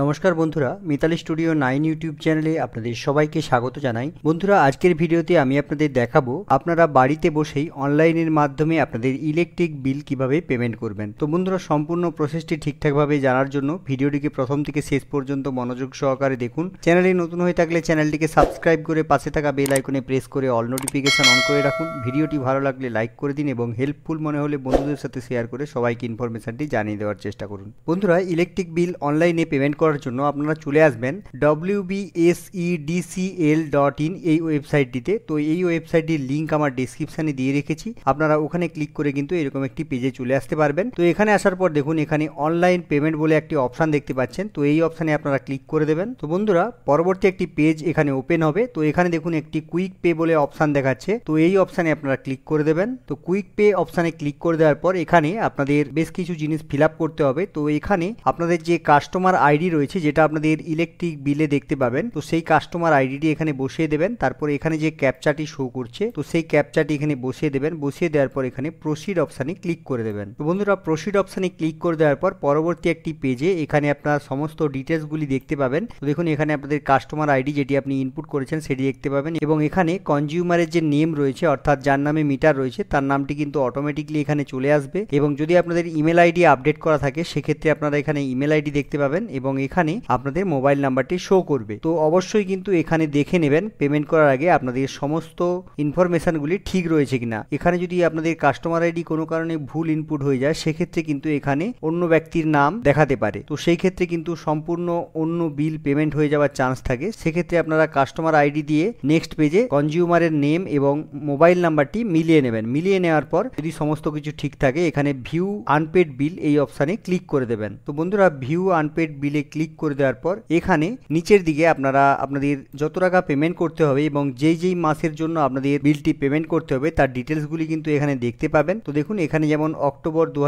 নমস্কার বন্ধুরা Mitali studio nine YouTube চ্যানেলে আপনাদের সবাইকে স্বাগত জানাই বন্ধুরা আজকের ভিডিওতে আমি আপনাদের দেখাবো আপনারা বাড়িতে বসেই অনলাইনের মাধ্যমে আপনাদের ইলেকট্রিক বিল কিভাবে পেমেন্ট করবেন তো বন্ধুরা সম্পূর্ণ প্রসেসটি ঠিকঠাকভাবে জানার জন্য ভিডিওটিকে প্রথম থেকে শেষ পর্যন্ত মনোযোগ সহকারে দেখুন চ্যানেলে নতুন হয়ে থাকলে চ্যানেলটিকে সাবস্ক্রাইব করে পাশে থাকা বেল আইকনে প্রেস করে অল নোটিফিকেশান অন করে রাখুন ভিডিওটি ভালো লাগলে লাইক করে দিন এবং হেল্পফুল মনে হলে বন্ধুদের সাথে শেয়ার করে সবাইকে ইনফরমেশনটি জানিয়ে দেওয়ার চেষ্টা করুন বন্ধুরা ইলেকট্রিক বিল অনলাইনে পেমেন্ট করার জন্য আপনারা চলে আসবেন ডব্লিউবিএসইডিসিএল বিএসইডিসিএল ডট ইন এই ওয়েবসাইটটিতে তো এই ওয়েবসাইটটির লিঙ্ক আমার ডিসক্রিপশানে দিয়ে রেখেছি আপনারা ওখানে ক্লিক করে কিন্তু এরকম একটি পেজে চলে আসতে পারবেন তো এখানে আসার পর দেখুন এখানে অনলাইন পেমেন্ট বলে একটি অপশান দেখতে পাচ্ছেন তো এই অপশানে আপনারা ক্লিক করে দেবেন তো বন্ধুরা পরবর্তী একটি পেজ এখানে ওপেন হবে তো এখানে দেখুন একটি কুইক পে বলে অপশান দেখাচ্ছে তো এই অপশানে আপনারা ক্লিক করে দেবেন তো কুইক পে অপশানে ক্লিক করে দেওয়ার পর এখানে আপনাদের বেশ কিছু জিনিস ফিল করতে হবে তো এখানে আপনাদের যে কাস্টমার আইডি রয়েছে যেটা আপনাদের ইলেকট্রিক বিলে দেখতে পাবেন তো সেই কাস্টমার আইডিটি এখানে বসিয়ে দেবেন তারপর এখানে যে ক্যাপচাটি শো করছে তো সেই ক্যাপচাটি এখানে বসিয়ে দেবেন বসিয়ে দেওয়ার পর এখানে প্রসিড অপশানে ক্লিক করে দেবেন তো বন্ধুরা প্রসিড অপশানে ক্লিক করে দেওয়ার পর পরবর্তী একটি পেজে এখানে আপনার সমস্ত ডিটেলসগুলি দেখতে পাবেন তো দেখুন এখানে আপনাদের কাস্টমার আইডি যেটি আপনি ইনপুট করেছেন সেটি দেখতে পাবেন এবং এখানে কনজিউমারের যে নেম রয়েছে অর্থাৎ যার নামে মিটার রয়েছে তার নামটি কিন্তু অটোমেটিকলি এখানে চলে আসবে এবং যদি আপনাদের ইমেল আইডি আপডেট করা থাকে সেক্ষেত্রে আপনারা এখানে ইমেল আইডি দেখতে পাবেন এবং এখানে আপনাদের মোবাইল নাম্বারটি শো করবে তো অবশ্যই কিন্তু এখানে দেখে নেবেন পেমেন্ট করার আগে আপনাদের সমস্ত ইনফরমেশনগুলি ঠিক রয়েছে কিনা এখানে যদি আপনাদের কাস্টমার আইডি কোনো কারণে ভুল ইনপুট হয়ে যায় সেক্ষেত্রে কিন্তু এখানে অন্য ব্যক্তির নাম দেখাতে পারে তো সেই ক্ষেত্রে কিন্তু সম্পূর্ণ অন্য বিল পেমেন্ট হয়ে যাওয়ার চান্স থাকে সেক্ষেত্রে আপনারা কাস্টমার আইডি দিয়ে নেক্সট পেজে কনজিউমারের নেম এবং মোবাইল নাম্বারটি মিলিয়ে নেবেন মিলিয়ে নেওয়ার পর যদি সমস্ত কিছু ঠিক থাকে এখানে ভিউ আনপেড বিল এই অপশানে ক্লিক করে দেবেন তো বন্ধুরা ভিউ আনপেড বিলে ক্লিক করে দেওয়ার পর এখানে নিচের দিকে আপনারা আপনাদের যত টাকা পেমেন্ট করতে হবে এবং যেই যেই মাসের জন্য আপনাদের বিলটি পেমেন্ট করতে হবে তার ডিটেলসগুলি কিন্তু এখানে দেখতে পাবেন তো দেখুন এখানে যেমন অক্টোবর দু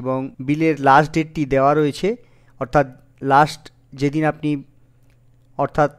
এবং বিলের লাস্ট ডেটটি দেওয়া রয়েছে অর্থাৎ লাস্ট যেদিন আপনি অর্থাৎ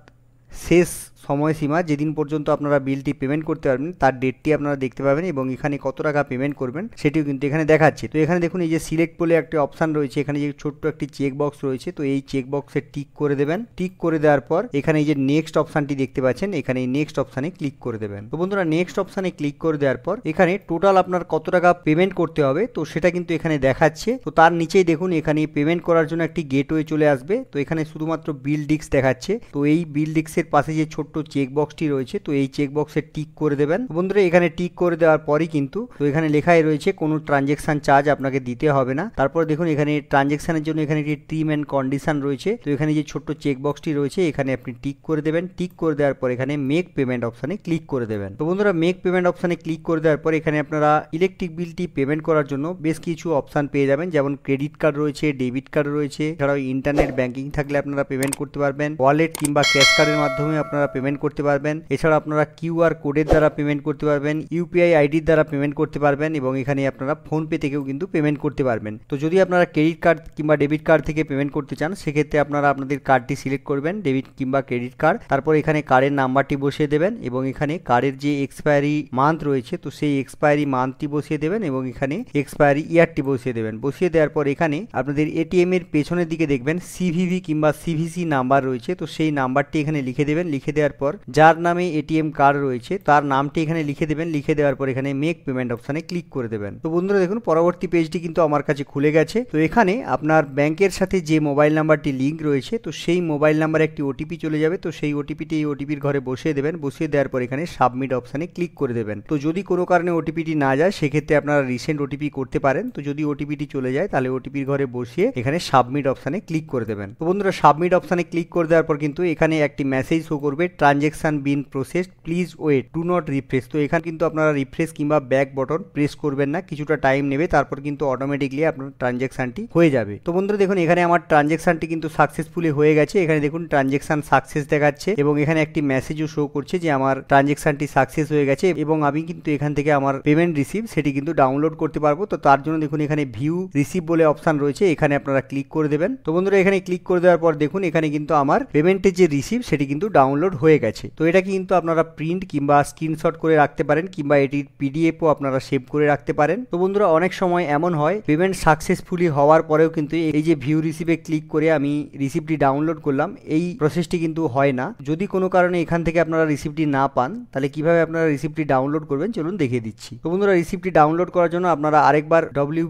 শেষ সময়সীমা যেদিন পর্যন্ত আপনারা বিলটি পেমেন্ট করতে পারবেন তার ডেটটি আপনারা দেখতে পাবেন এবং এখানে কত টাকা পেমেন্ট করবেন সেটিও কিন্তু এখানে দেখাচ্ছে তো এখানে দেখুন এই যে সিলেক্ট বলে একটি অপশান রয়েছে এখানে যে ছোট্ট একটি চেকবক্স রয়েছে তো এই চেক বক্সে টিক করে দেবেন টিক করে দেওয়ার পর এখানে এই যে নেক্সট অপশানটি দেখতে পাচ্ছেন এখানে এই নেক্সট অপশানে ক্লিক করে দেবেন তো বন্ধুরা নেক্সট অপশানে ক্লিক করে দেওয়ার পর এখানে টোটাল আপনার কত টাকা পেমেন্ট করতে হবে তো সেটা কিন্তু এখানে দেখাচ্ছে তো তার নিচেই দেখুন এখানে পেমেন্ট করার জন্য একটি গেটওয়ে চলে আসবে তো এখানে শুধুমাত্র বিল ডিস্ক দেখাচ্ছে তো এই বিল ডিস্কের পাশে যে ছোট্ট চেকবক্সটি রয়েছে তো এই চেকবক্সে টিক করে দেবেন বন্ধুরা এখানে টিক করে দেওয়ার পরই কিন্তু তো এখানে লেখাই রয়েছে কোনো ট্রানজেকশন চার্জ আপনাকে দিতে হবে না তারপর দেখুন এখানে ট্রানজেকশনের জন্য এখানে একটি ট্রিম অ্যান্ড কন্ডিশন রয়েছে তো এখানে যে ছোট্ট চেকবক্সটি রয়েছে এখানে আপনি টিক করে দেবেন টিক করে দেওয়ার পর এখানে মেক পেমেন্ট অপশানে ক্লিক করে দেবেন তো বন্ধুরা মেক পেমেন্ট অপশানে ক্লিক করে দেওয়ার পর এখানে আপনারা ইলেকট্রিক বিলটি পেমেন্ট করার জন্য বেশ কিছু অপশান পেয়ে যাবেন যেমন ক্রেডিট কার্ড রয়েছে ডেবিট কার্ড রয়েছে এছাড়াও ইন্টারনেট ব্যাঙ্কিং থাকলে আপনারা পেমেন্ট করতে পারবেন ওয়ালেট কিংবা ক্যাশ কার্ডের মাধ্যমে আপনারা পেমেন্ট করতে পারবেন এছাড়া আপনারা কিউআর কোডের দ্বারা পেমেন্ট করতে পারবেন ইউপিআই আইডির দ্বারা পেমেন্ট করতে পারবেন এবং এখানে আপনারা ফোনপে থেকেও কিন্তু পেমেন্ট করতে পারবেন তো যদি আপনারা ক্রেডিট কার্ড কিংবা ডেবিট কার্ড থেকে পেমেন্ট করতে চান সেক্ষেত্রে আপনারা আপনাদের কার্ডটি সিলেক্ট করবেন ডেবিট কিংবা ক্রেডিট কার্ড তারপর এখানে কার্ডের নাম্বারটি বসিয়ে দেবেন এবং এখানে কার্ডের যে এক্সপায়ারি মান্থ রয়েছে তো সেই এক্সপায়ারি মান্থটি বসিয়ে দেবেন এবং এখানে এক্সপায়ারি ইয়ারটি বসিয়ে দেবেন বসিয়ে দেওয়ার পর এখানে আপনাদের এটিএম এর পেছনের দিকে দেখবেন সিভিভি কিংবা সিভিসি নাম্বার রয়েছে তো সেই নাম্বারটি এখানে লিখে দেবেন লিখে দেওয়ার দেওয়ার পর যার নামে এটিএম কার্ড রয়েছে তার নামটি এখানে লিখে দেবেন লিখে দেওয়ার পর এখানে মেক পেমেন্ট অপশানে ক্লিক করে দেবেন তো বন্ধুরা দেখুন পরবর্তী পেজটি কিন্তু আমার কাছে খুলে গেছে তো এখানে আপনার ব্যাংকের সাথে যে মোবাইল নাম্বারটি লিঙ্ক রয়েছে তো সেই মোবাইল নাম্বারে একটি ওটিপি চলে যাবে তো সেই ওটিপিটি এই ওটিপির ঘরে বসিয়ে দেবেন বসিয়ে দেওয়ার পর এখানে সাবমিট অপশানে ক্লিক করে দেবেন তো যদি কোনো কারণে ওটিপিটি না যায় সেক্ষেত্রে আপনারা রিসেন্ট ওটিপি করতে পারেন তো যদি ওটিপিটি চলে যায় তাহলে ওটিপির ঘরে বসিয়ে এখানে সাবমিট অপশানে ক্লিক করে দেবেন তো বন্ধুরা সাবমিট অপশানে ক্লিক করে দেওয়ার পর কিন্তু এখানে একটি মেসেজ শো করবে transaction been process please wait do not refresh তো এখানে কিন্তু আপনারা রিফ্রেশ কিংবা ব্যাক বটন প্রেস করবেন না কিছুটা টাইম নেবে তারপর কিন্তু অটোমেটিকলি আপনার ট্রানজেকশনটি হয়ে যাবে তো বন্ধুরা দেখুন এখানে আমার ট্রানজেকশনটি কিন্তু সাকসেসফুলি হয়ে গেছে এখানে দেখুন ট্রানজেকশন সাকসেস দেখাচ্ছে এবং এখানে একটি মেসেজও শো করছে যে আমার ট্রানজেকশনটি সাকসেস হয়ে গেছে এবং আমি কিন্তু এখান থেকে আমার পেমেন্ট রিসিভ সেটি কিন্তু ডাউনলোড করতে পারবো তো তার জন্য দেখুন এখানে ভিউ রিসিভ বলে অপশান রয়েছে এখানে আপনারা ক্লিক করে দেবেন তো বন্ধুরা এখানে ক্লিক করে দেওয়ার পর দেখুন এখানে কিন্তু আমার পেমেন্টের যে রিসিভ সেটি কিন্তু ডাউনলোড হয়ে হয়ে গেছে তো এটা কিন্তু আপনারা প্রিন্ট কিংবা স্ক্রিনশট করে রাখতে পারেন কিংবা এটির পিডিএফও আপনারা সেভ করে রাখতে পারেন তো বন্ধুরা অনেক সময় এমন হয় পেমেন্ট সাকসেসফুলি হওয়ার পরেও কিন্তু এই যে ভিউ রিসিপে ক্লিক করে আমি রিসিপ্টটি ডাউনলোড করলাম এই প্রসেসটি কিন্তু হয় না যদি কোনো কারণে এখান থেকে আপনারা রিসিপ্টটি না পান তাহলে কিভাবে আপনারা রিসিপ্টটি ডাউনলোড করবেন চলুন দেখিয়ে দিচ্ছি তো বন্ধুরা রিসিপ্টটি ডাউনলোড করার জন্য আপনারা আরেকবার ডব্লিউ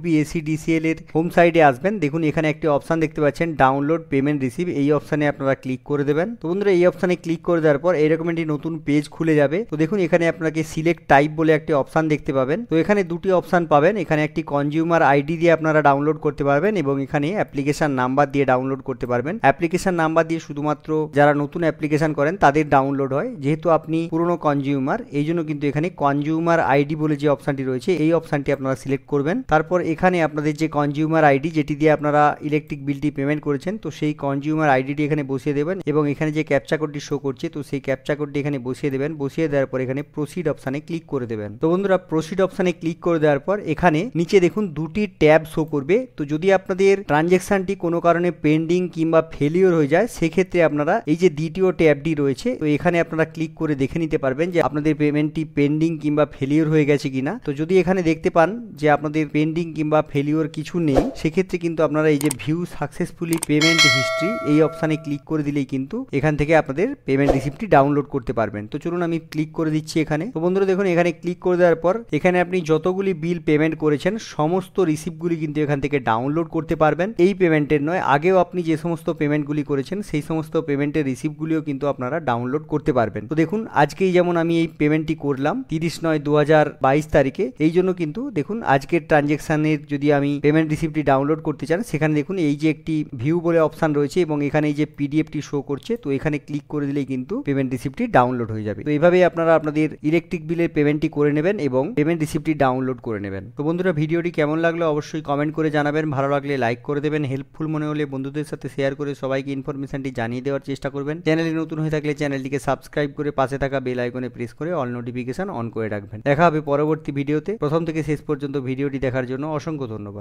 ডিসিএল এর হোম সাইটে আসবেন দেখুন এখানে একটি অপশান দেখতে পাচ্ছেন ডাউনলোড পেমেন্ট রিসিভ এই অপশানে আপনারা ক্লিক করে দেবেন তো বন্ধুরা এই অপশানে ক্লিক করে দেওয়ার পর এরকম একটি নতুন পেজ খুলে যাবে তো দেখুন এখানে আপনাকে সিলেক্ট টাইপ বলে একটি অপশান দেখতে পাবেন তো এখানে দুটি অপশান পাবেন এখানে একটি কনজিউমার আইডি দিয়ে আপনারা ডাউনলোড করতে পারবেন এবং এখানে অ্যাপ্লিকেশন নাম্বার দিয়ে ডাউনলোড করতে পারবেন অ্যাপ্লিকেশন নাম্বার দিয়ে শুধুমাত্র যারা নতুন অ্যাপ্লিকেশন করেন তাদের ডাউনলোড হয় যেহেতু আপনি পুরনো কনজিউমার এই জন্য কিন্তু এখানে কনজিউমার আইডি বলে যে অপশানটি রয়েছে এই অপশানটি আপনারা সিলেক্ট করবেন তারপর এখানে আপনাদের যে কনজিউমার আইডি যেটি দিয়ে আপনারা ইলেকট্রিক বিলটি পেমেন্ট করেছেন তো সেই কনজিউমার আইডিটি এখানে বসিয়ে দেবেন এবং এখানে যে ক্যাপচা কোডটি শো করছে তো সেই ক্যাপচা কোডটি এখানে বসিয়ে দেবেন বসিয়ে দেওয়ার পর এখানে প্রসিড অপশানে ক্লিক করে দেবেন তো বন্ধুরা প্রসিড অপশানে ক্লিক করে দেওয়ার পর এখানে নিচে দেখুন দুটি ট্যাব শো করবে তো যদি আপনাদের ট্রানজ্যাকশানটি কোনো কারণে পেন্ডিং কিংবা ফেলিওর হয়ে যায় সেক্ষেত্রে আপনারা এই যে দ্বিতীয় ট্যাবটি রয়েছে তো এখানে আপনারা ক্লিক করে দেখে নিতে পারবেন যে আপনাদের পেমেন্টটি পেন্ডিং কিংবা ফেলিওর হয়ে গেছে কিনা তো যদি এখানে দেখতে পান যে আপনাদের পেন্ডিং কিংবা ফেলিওর কিছু নেই সেক্ষেত্রে কিন্তু আপনারা এই যে ভিউ সাকসেসফুলি পেমেন্ট হিস্ট্রি এই অপশানে ক্লিক করে দিলেই কিন্তু এখান থেকে আপনাদের পেমেন্ট রিসিভ অ্যাপটি ডাউনলোড করতে পারবেন তো চলুন আমি ক্লিক করে দিচ্ছি এখানে তো বন্ধুরা দেখুন এখানে ক্লিক করে দেওয়ার পর এখানে আপনি যতগুলি বিল পেমেন্ট করেছেন সমস্ত রিসিপ্টগুলি কিন্তু এখান থেকে ডাউনলোড করতে পারবেন এই পেমেন্টের নয় আগেও আপনি যে সমস্ত পেমেন্টগুলি করেছেন সেই সমস্ত পেমেন্টের রিসিপ্টগুলিও কিন্তু আপনারা ডাউনলোড করতে পারবেন তো দেখুন আজকেই যেমন আমি এই পেমেন্টটি করলাম তিরিশ নয় দু তারিখে এই জন্য কিন্তু দেখুন আজকের ট্রানজেকশানের যদি আমি পেমেন্ট রিসিপ্টটি ডাউনলোড করতে চান সেখানে দেখুন এই যে একটি ভিউ বলে অপশান রয়েছে এবং এখানে এই যে পিডিএফটি শো করছে তো এখানে ক্লিক করে দিলেই কিন্তু পেমেন্ট রিসিপ্টটি ডাউনলোড হয়ে যাবে তো এইভাবেই আপনারা আপনাদের ইলেকট্রিক বিলের পেমেন্টটি করে নেবেন এবং পেমেন্ট রিসিপ্টটি ডাউনলোড করে নেবেন তো বন্ধুরা ভিডিওটি কেমন লাগলো অবশ্যই কমেন্ট করে জানাবেন ভালো লাগলে লাইক করে দেবেন হেল্পফুল মনে হলে বন্ধুদের সাথে শেয়ার করে সবাইকে ইনফরমেশনটি জানিয়ে দেওয়ার চেষ্টা করবেন চ্যানেলে নতুন হয়ে থাকলে চ্যানেলটিকে সাবস্ক্রাইব করে পাশে থাকা বেল আইকনে প্রেস করে অল নোটিফিকেশন অন করে রাখবেন দেখা হবে পরবর্তী ভিডিওতে প্রথম থেকে শেষ পর্যন্ত ভিডিওটি দেখার জন্য অসংখ্য ধন্যবাদ